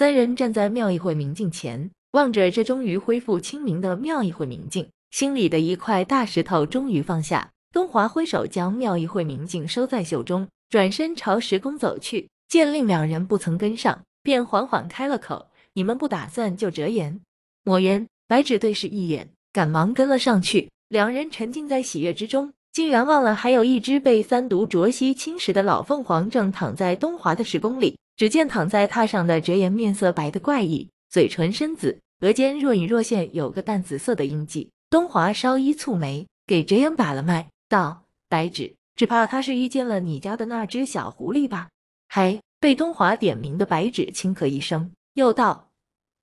三人站在庙一会明镜前，望着这终于恢复清明的庙一会明镜，心里的一块大石头终于放下。东华挥手将庙一会明镜收在袖中，转身朝石宫走去。见令两人不曾跟上，便缓缓开了口：“你们不打算就折颜抹颜？”白芷对视一眼，赶忙跟了上去。两人沉浸在喜悦之中，竟然忘了还有一只被三毒浊息侵蚀的老凤凰正躺在东华的石宫里。只见躺在榻上的折颜面色白的怪异，嘴唇深紫，额间若隐若现有个淡紫色的印记。东华稍一蹙眉，给折颜把了脉，道：“白芷，只怕他是遇见了你家的那只小狐狸吧？”还被东华点名的白芷轻咳一声，又道：“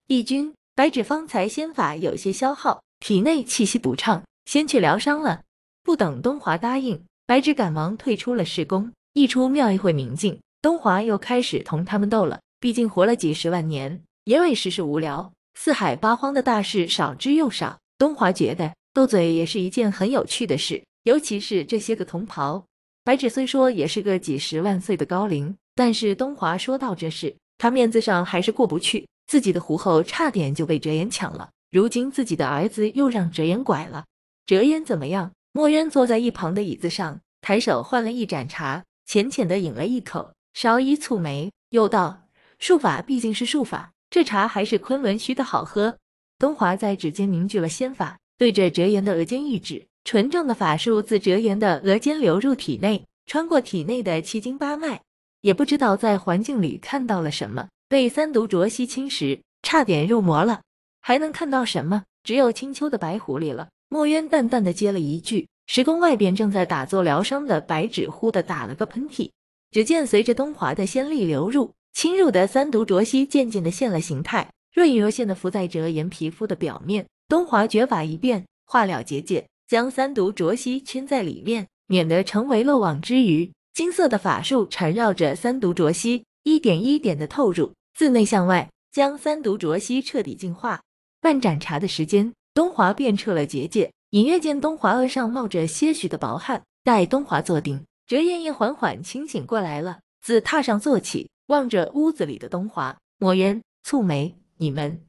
义君，白芷方才仙法有些消耗，体内气息不畅，先去疗伤了。”不等东华答应，白芷赶忙退出了室宫，一出庙一回明镜。东华又开始同他们斗了。毕竟活了几十万年，也委实是无聊。四海八荒的大事少之又少，东华觉得斗嘴也是一件很有趣的事。尤其是这些个同袍。白芷虽说也是个几十万岁的高龄，但是东华说到这事，他面子上还是过不去。自己的狐后差点就被折颜抢了，如今自己的儿子又让折颜拐了。折颜怎么样？墨渊坐在一旁的椅子上，抬手换了一盏茶，浅浅的饮了一口。萧一蹙眉，又道：“术法毕竟是术法，这茶还是昆仑虚的好喝。”东华在指尖凝聚了仙法，对着折颜的额间一指，纯正的法术自折颜的额间流入体内，穿过体内的七经八脉。也不知道在环境里看到了什么，被三毒浊气侵蚀，差点入魔了。还能看到什么？只有青丘的白狐狸了。墨渊淡淡的接了一句：“石宫外边正在打坐疗伤的白纸，忽的打了个喷嚏。”只见随着东华的仙力流入，侵入的三毒浊息渐渐的现了形态，若隐若现的浮在哲言皮肤的表面。东华绝法一变，化了结界，将三毒浊息圈在里面，免得成为漏网之鱼。金色的法术缠绕着三毒浊息，一点一点的透入，自内向外，将三毒浊息彻底净化。半盏茶的时间，东华便撤了结界，隐约见东华额上冒着些许的薄汗。待东华坐定。折燕燕缓缓清醒过来了，自榻上坐起，望着屋子里的东华、墨渊，蹙眉：“你们，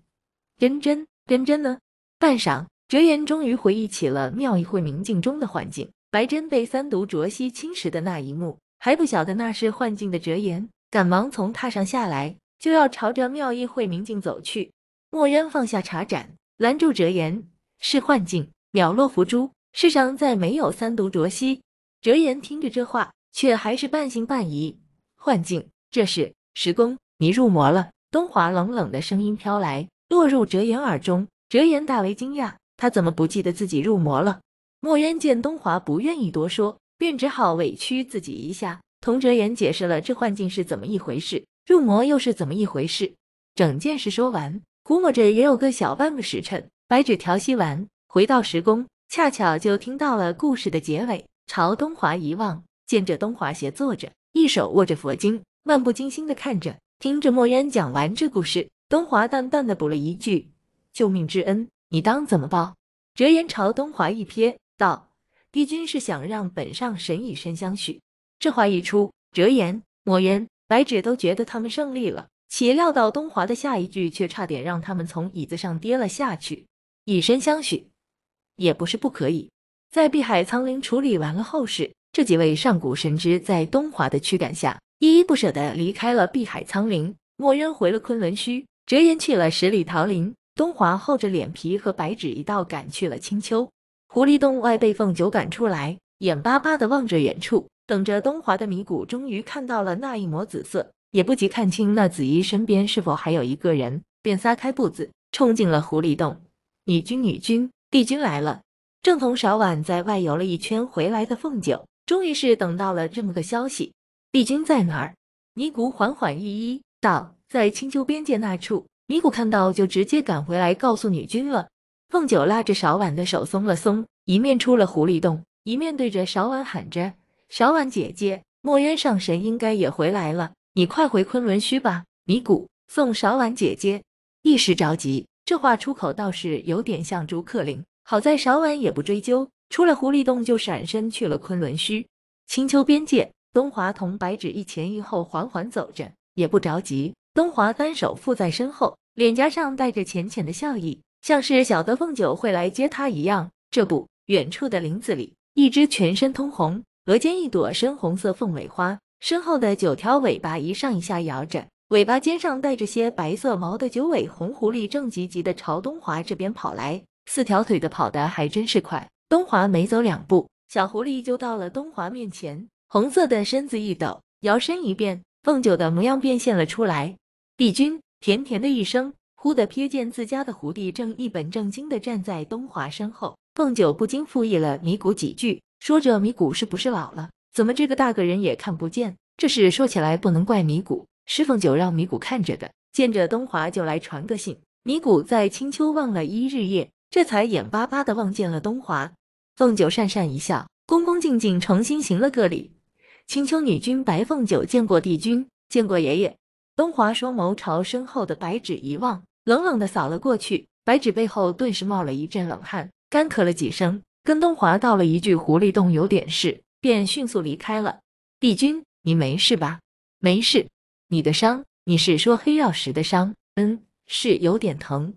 真真、真真呢？”半晌，折颜终于回忆起了庙一会明镜中的幻境，白真被三毒浊兮侵蚀的那一幕，还不晓得那是幻境的折颜，赶忙从榻上下来，就要朝着庙一会明镜走去。墨渊放下茶盏，拦住折颜，是幻境，秒落浮珠，世上再没有三毒浊兮。哲言听着这话，却还是半信半疑。幻境，这是时公，你入魔了。东华冷冷的声音飘来，落入哲言耳中。哲言大为惊讶，他怎么不记得自己入魔了？墨渊见东华不愿意多说，便只好委屈自己一下，同哲言解释了这幻境是怎么一回事，入魔又是怎么一回事。整件事说完，估摸着也有个小半个时辰。白纸调息完，回到时宫，恰巧就听到了故事的结尾。朝东华一望，见着东华斜坐着，一手握着佛经，漫不经心的看着，听着墨渊讲完这故事，东华淡淡的补了一句：“救命之恩，你当怎么报？”折颜朝东华一瞥，道：“帝君是想让本上神以身相许。”这话一出，折颜、墨渊、白芷都觉得他们胜利了，岂料到东华的下一句却差点让他们从椅子上跌了下去：“以身相许，也不是不可以。”在碧海苍灵处理完了后事，这几位上古神祗在东华的驱赶下，依依不舍地离开了碧海苍灵。墨渊回了昆仑虚，折颜去了十里桃林，东华厚着脸皮和白芷一道赶去了青丘。狐狸洞外被凤九赶出来，眼巴巴地望着远处，等着东华的迷谷终于看到了那一抹紫色，也不及看清那紫衣身边是否还有一个人，便撒开步子冲进了狐狸洞。女君，女君，帝君来了。正同少婉在外游了一圈回来的凤九，终于是等到了这么个消息。帝君在哪儿？尼古缓缓一一道，在青丘边界那处。尼古看到就直接赶回来告诉女君了。凤九拉着少婉的手松了松，一面出了狐狸洞，一面对着少婉喊着：“少婉姐姐，墨渊上神应该也回来了，你快回昆仑虚吧。”尼古送少婉姐姐，一时着急，这话出口倒是有点像逐客令。好在韶婉也不追究，出了狐狸洞就闪身去了昆仑虚青丘边界。东华同白芷一前一后缓缓走着，也不着急。东华单手负在身后，脸颊上带着浅浅的笑意，像是晓得凤九会来接他一样。这不，远处的林子里，一只全身通红、额间一朵深红色凤尾花，身后的九条尾巴一上一下摇着，尾巴尖上带着些白色毛的九尾红狐狸，正急急地朝东华这边跑来。四条腿的跑得还真是快，东华没走两步，小狐狸就到了东华面前，红色的身子一抖，摇身一变，凤九的模样变现了出来。帝君甜甜的一声，忽地瞥见自家的狐狸正一本正经的站在东华身后，凤九不禁附议了米谷几句，说着米谷是不是老了，怎么这个大个人也看不见？这事说起来不能怪米谷，是凤九让米谷看着的，见着东华就来传个信。米谷在青丘望了一日夜。这才眼巴巴的望见了东华，凤九讪讪一笑，恭恭敬敬重新行了个礼。青丘女君白凤九见过帝君，见过爷爷。东华双眸朝身后的白芷一望，冷冷的扫了过去。白芷背后顿时冒了一阵冷汗，干咳了几声，跟东华道了一句“狐狸洞有点事”，便迅速离开了。帝君，你没事吧？没事，你的伤？你是说黑曜石的伤？嗯，是有点疼。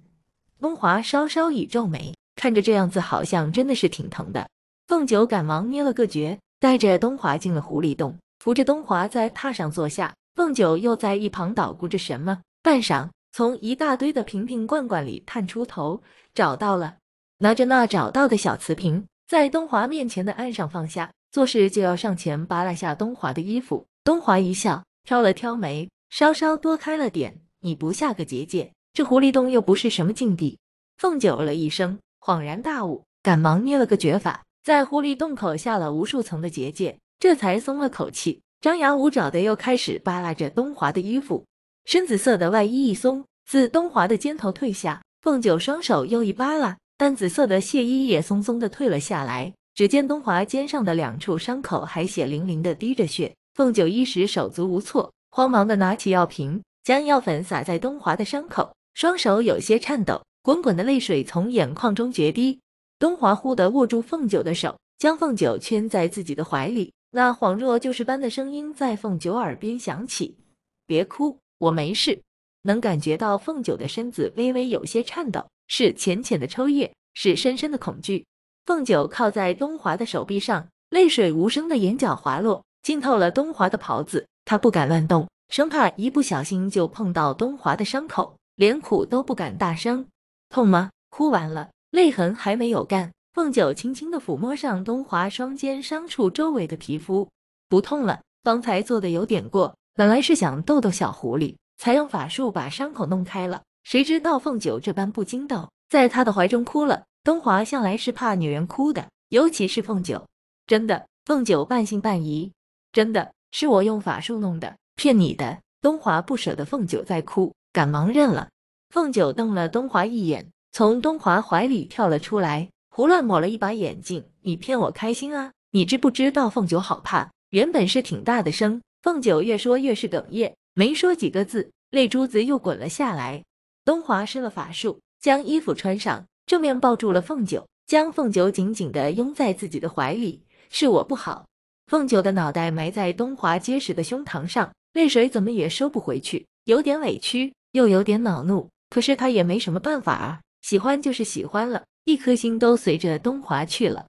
东华稍稍一皱眉，看着这样子，好像真的是挺疼的。凤九赶忙捏了个诀，带着东华进了狐狸洞，扶着东华在榻上坐下。凤九又在一旁捣鼓着什么，半晌，从一大堆的瓶瓶罐罐里探出头，找到了，拿着那找到的小瓷瓶，在东华面前的案上放下，做事就要上前扒拉下东华的衣服。东华一笑，挑了挑眉，稍稍多开了点，你不下个结界。这狐狸洞又不是什么禁地，凤九了一声恍然大悟，赶忙捏了个绝法，在狐狸洞口下了无数层的结界，这才松了口气，张牙舞爪的又开始扒拉着东华的衣服，深紫色的外衣一松，自东华的肩头褪下，凤九双手又一扒拉，淡紫色的亵衣也松松的退了下来，只见东华肩上的两处伤口还血淋淋的滴着血，凤九一时手足无措，慌忙的拿起药瓶，将药粉撒在东华的伤口。双手有些颤抖，滚滚的泪水从眼眶中决堤。东华忽地握住凤九的手，将凤九圈在自己的怀里。那恍若救世般的声音在凤九耳边响起：“别哭，我没事。”能感觉到凤九的身子微微有些颤抖，是浅浅的抽噎，是深深的恐惧。凤九靠在东华的手臂上，泪水无声的眼角滑落，浸透了东华的袍子。她不敢乱动，生怕一不小心就碰到东华的伤口。连哭都不敢大声，痛吗？哭完了，泪痕还没有干。凤九轻轻的抚摸上东华双肩伤处周围的皮肤，不痛了。方才做的有点过，本来是想逗逗小狐狸，才用法术把伤口弄开了。谁知道凤九这般不经逗，在他的怀中哭了。东华向来是怕女人哭的，尤其是凤九。真的？凤九半信半疑。真的是我用法术弄的，骗你的。东华不舍得凤九在哭。赶忙认了。凤九瞪了东华一眼，从东华怀里跳了出来，胡乱抹了一把眼睛。你骗我开心啊？你知不知道？凤九好怕。原本是挺大的声，凤九越说越是哽咽，没说几个字，泪珠子又滚了下来。东华施了法术，将衣服穿上，正面抱住了凤九，将凤九紧紧的拥在自己的怀里。是我不好。凤九的脑袋埋在东华结实的胸膛上，泪水怎么也收不回去，有点委屈。又有点恼怒，可是他也没什么办法啊，喜欢就是喜欢了，一颗心都随着东华去了。